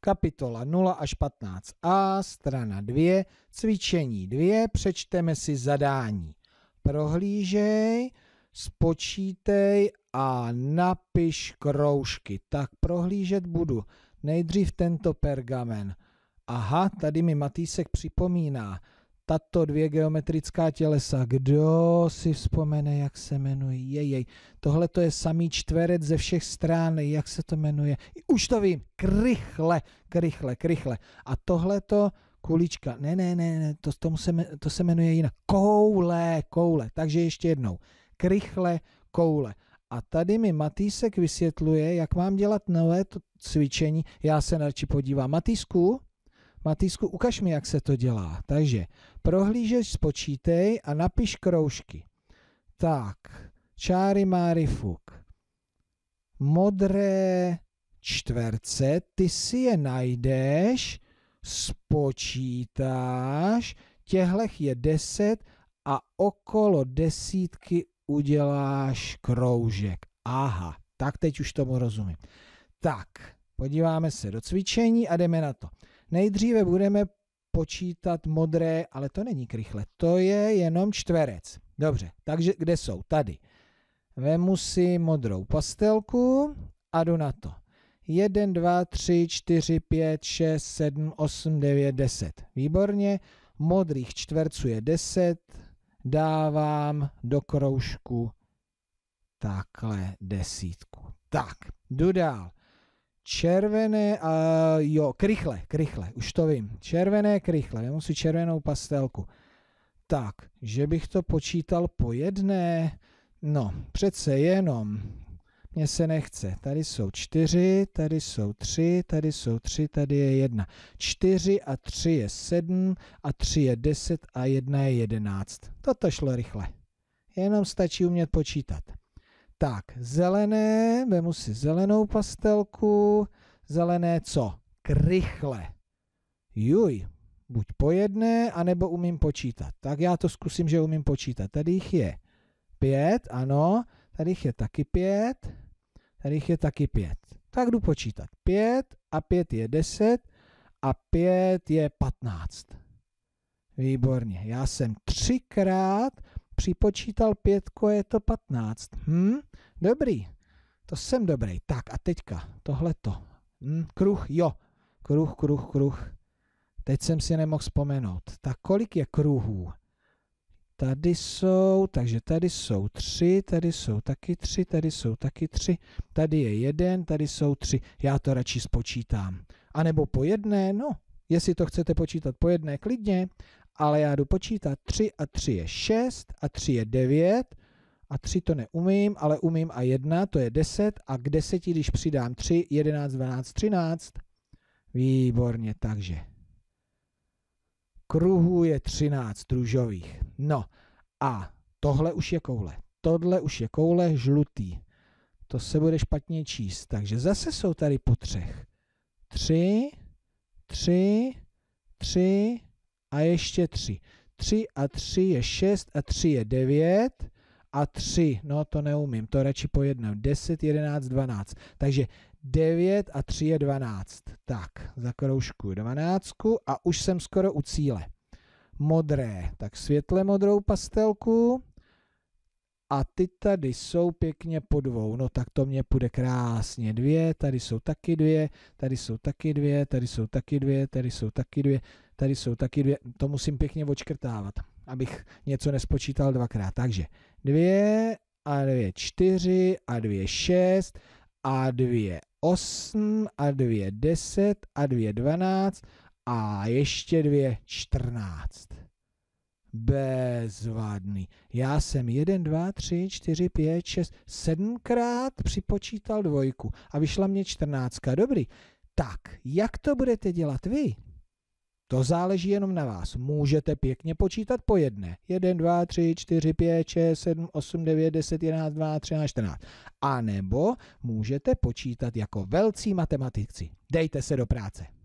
kapitola 0 až 15a, strana 2, cvičení 2, přečteme si zadání. Prohlížej, spočítej a napiš kroužky. Tak prohlížet budu nejdřív tento pergamen. Aha, tady mi Matýsek připomíná tato dvě geometrická tělesa. Kdo si vzpomene, jak se jmenují? Jejej. Tohle to je samý čtverec ze všech stran. Jak se to jmenuje? Už to vím. Krychle, krychle, krychle. A tohle to kulička. Ne, ne, ne, ne to, tomu se, to se jmenuje jinak. Koule, koule. Takže ještě jednou. Krychle, koule. A tady mi Matýsek vysvětluje, jak mám dělat nové to cvičení. Já se radši podívám. Matýsku, Matýsku, ukaž mi, jak se to dělá. Takže prohlížeš, spočítej a napiš kroužky. Tak, čáry máry fuk. Modré čtverce, ty si je najdeš, spočítáš, těhlech je deset a okolo desítky uděláš kroužek. Aha, tak teď už tomu rozumím. Tak, podíváme se do cvičení a jdeme na to. Nejdříve budeme počítat modré, ale to není krychle, to je jenom čtverec. Dobře, takže kde jsou? Tady. Vemu si modrou pastelku a jdu na to. 1, 2, 3, 4, 5, 6, 7, 8, 9, 10. Výborně. Modrých čtverců je 10. Dávám do kroužku takhle desítku. Tak, jdu dál červené, uh, jo, krychle, krychle, už to vím. Červené krychle, vemu si červenou pastelku. Tak, že bych to počítal po jedné, no, přece jenom, mně se nechce. Tady jsou čtyři, tady jsou tři, tady jsou tři, tady je jedna. Čtyři a tři je sedm a tři je deset a jedna je jedenáct. Toto šlo rychle. Jenom stačí umět počítat. Tak, zelené, vemu si zelenou pastelku. Zelené co? Krychle. Juj, buď po jedné, anebo umím počítat. Tak já to zkusím, že umím počítat. Tady jich je pět, ano. Tady jich je taky pět. Tady jich je taky pět. Tak jdu počítat. Pět a pět je deset a pět je patnáct. Výborně. Já jsem třikrát připočítal Pětko je to 15. Hm? Dobrý, to jsem dobrý. Tak a teďka tohleto. Hm? Kruh, jo. Kruh, kruh, kruh. Teď jsem si nemohl vzpomenout. Tak kolik je kruhů? Tady jsou, takže tady jsou tři, tady jsou taky tři, tady jsou taky tři, tady je jeden, tady jsou tři. Já to radši spočítám. A nebo po jedné, no, jestli to chcete počítat po jedné, klidně, ale já jdu počítat 3 a 3 je 6 a 3 je 9 a 3 to neumím, ale umím a 1 to je 10 a k 10, když přidám 3, 11, 12, 13. Výborně, takže kruhů je 13 růžových. No a tohle už je koule. Tohle už je koule žlutý. To se bude špatně číst. Takže zase jsou tady po třech. 3, 3, 3, a ještě 3. 3 a 3 je 6 a 3 je 9 a 3, no to neumím, to radši po jednom, 10, 11, 12. Takže 9 a 3 je 12. Tak, zakroužkuju 12 a už jsem skoro u cíle. Modré, tak světle modrou pastelku a ty tady jsou pěkně po dvou, no tak to mě půjde krásně. Dvě, tady jsou taky dvě, tady jsou taky dvě, tady jsou taky dvě, tady jsou taky dvě, tady jsou taky dvě. To musím pěkně odškrtávat, abych něco nespočítal dvakrát. Takže dvě a dvě čtyři a dvě šest a dvě osm a dvě deset a dvě dvanáct a ještě dvě čtrnáct. Bezvadný. Já jsem 1, 2, 3, 4, 5, 6, 7 krát připočítal dvojku a vyšla mě 14. Dobrý. Tak, jak to budete dělat vy? To záleží jenom na vás. Můžete pěkně počítat po jedné. 1, 2, 3, 4, 5, 6, 7, 8, 9, 10, 11, 12, 13, 14. A nebo můžete počítat jako velcí matematici. Dejte se do práce.